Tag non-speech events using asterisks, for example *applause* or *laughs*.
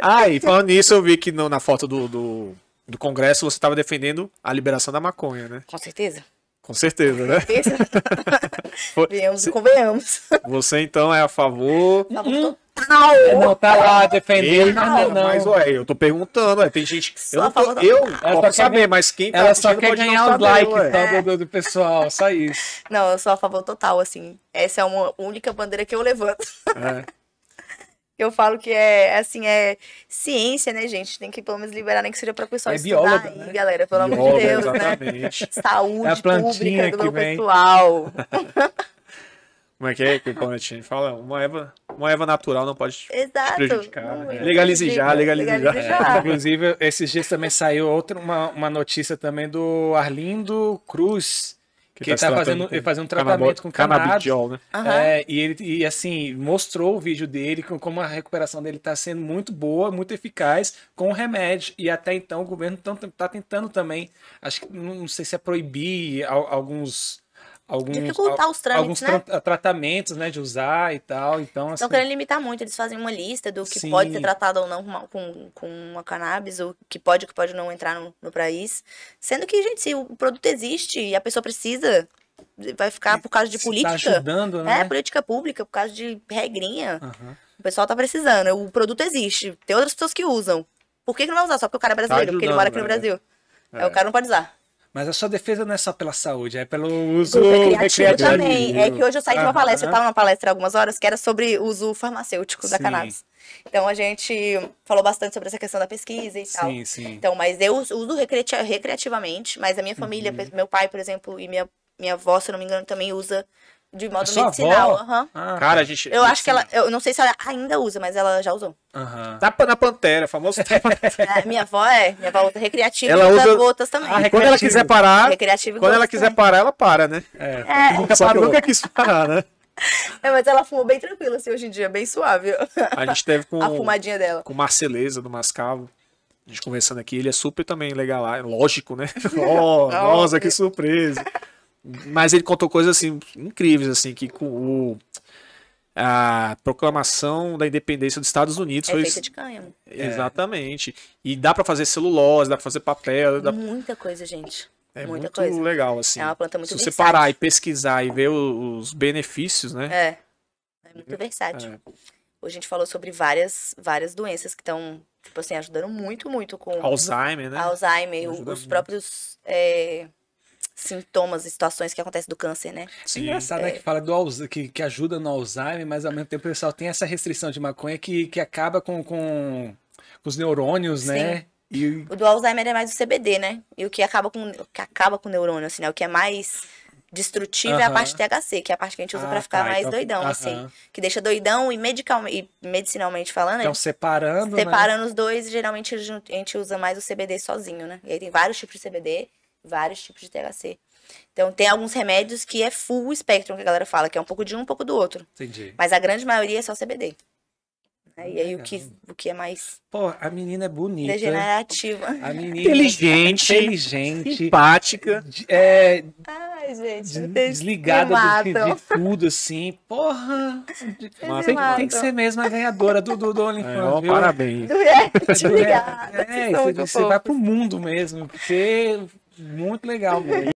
Ah, e falando nisso, eu vi que no, na foto do, do, do Congresso você estava defendendo a liberação da maconha, né? Com certeza. Com certeza, né? Com certeza. *laughs* Viemos e convenhamos. Você então é a favor. Não, não, não, tá lá defendendo. Ele, não, não, Mas, ué, eu tô perguntando, ué, tem gente. Só eu não tô, da... eu posso saber, ganha... mas quem tá Ela só quer ganhar os likes tá, então, do, do pessoal, só isso. Não, eu sou a favor total, assim. Essa é uma única bandeira que eu levanto. É. Eu falo que é, assim, é ciência, né, gente? Tem que pelo menos liberar, nem que seja para o pessoal é estudar bióloga, aí, né? galera, pelo bióloga, amor de Deus, né? exatamente. né? *laughs* Saúde é a pública do pessoal. *laughs* Como é que é que fala? Uma erva, uma erva natural não pode Exato. prejudicar. Né? Legalize já, legalize, legalize já. já. É. Inclusive, esses dias também saiu outra, uma, uma notícia também do Arlindo Cruz, que, que ele tá, tá fazendo, com, fazendo um tratamento com cannabis. Né? É, e, ele, e assim, mostrou o vídeo dele, como a recuperação dele está sendo muito boa, muito eficaz, com o remédio. E até então o governo está tentando também, acho que não sei se é proibir alguns alguns, dificultar os trâmites, alguns né? Ah, tratamentos, né, de usar e tal. Então, Estão assim... querendo limitar muito, eles fazem uma lista do que Sim. pode ser tratado ou não com uma, com, com uma cannabis, o que pode o que pode não entrar no, no país. Sendo que, gente, se o produto existe e a pessoa precisa, vai ficar por causa de Se tá política. Tá ajudando, é, né? É, política pública, por causa de regrinha. Uhum. O pessoal tá precisando. O produto existe. Tem outras pessoas que usam. Por que, que não vai usar? Só porque o cara é brasileiro, tá ajudando, porque ele tá mora aqui no né? Brasil. É. É, o cara não pode usar. Mas a sua defesa não é só pela saúde, é pelo uso recreativo, recreativo. também. É que hoje eu saí de uma palestra, eu estava numa palestra há algumas horas que era sobre uso farmacêutico sim. da cannabis. Então a gente falou bastante sobre essa questão da pesquisa e tal. Sim, sim. Então, mas eu uso recreativamente, mas a minha família, uhum. meu pai, por exemplo, e minha minha avó, se não me engano, também usa de modo é Sua medicinal. Uhum. Ah, cara, a gente. Eu medicina. acho que ela. Eu não sei se ela ainda usa, mas ela já usou. Uhum. Na, na Pantera, famoso. *laughs* é, minha avó é. Minha avó usa recreativa ela usa, gotas também. Ah, quando ela quiser parar. Recreativo quando ela quiser parar, ela para, né? É. é. Nunca, parou, nunca quis parar, né? É, mas ela fumou bem tranquila, assim, hoje em dia, bem suave. A gente teve com. A fumadinha dela. Com Marceleza do Mascavo. A gente conversando aqui, ele é super também legal, lá, lógico, né? Oh, *laughs* nossa, que surpresa. Mas ele contou coisas assim incríveis, assim, que o, a proclamação da independência dos Estados Unidos é foi feita de cânhamo. É. Exatamente. É. E dá para fazer celulose, dá para fazer papel, dá... muita coisa, gente. É muita muito coisa. legal assim. É uma planta muito Se você versátil. parar e pesquisar e ver os benefícios, né? É. É muito versátil. É. Hoje a gente falou sobre várias várias doenças que estão tipo assim ajudando muito, muito com Alzheimer, né? Alzheimer, os muito. próprios é sintomas e situações que acontecem do câncer, né? Sim, né, é engraçado, é. né? Que fala do, que, que ajuda no Alzheimer, mas ao mesmo tempo o pessoal tem essa restrição de maconha que, que acaba com, com, com os neurônios, né? Sim. né? E... O do Alzheimer é mais o CBD, né? E o que acaba com, que acaba com o neurônio, assim, né? O que é mais destrutivo uh -huh. é a parte THC, que é a parte que a gente usa ah, para ficar tá, mais então... doidão, uh -huh. assim. Que deixa doidão e, medical, e medicinalmente falando. Então, separando. Né? Separando né? os dois, geralmente a gente usa mais o CBD sozinho, né? E aí tem vários tipos de CBD vários tipos de THC. Então, tem alguns remédios que é full spectrum, que a galera fala, que é um pouco de um, um pouco do outro. Entendi. Mas a grande maioria é só CBD. E ah, aí, o que, o que é mais. Pô, a menina é bonita. Degenerativa. A menina é inteligente. inteligente simpática. É, Ai, gente. Desligada de, de, tudo, assim. Porra. tem, tem, que ser mesmo a ganhadora do, do, do é, OnlyFans. É, parabéns. É, *laughs* é, é, é você, você vai pro mundo mesmo. Porque muito legal, mano.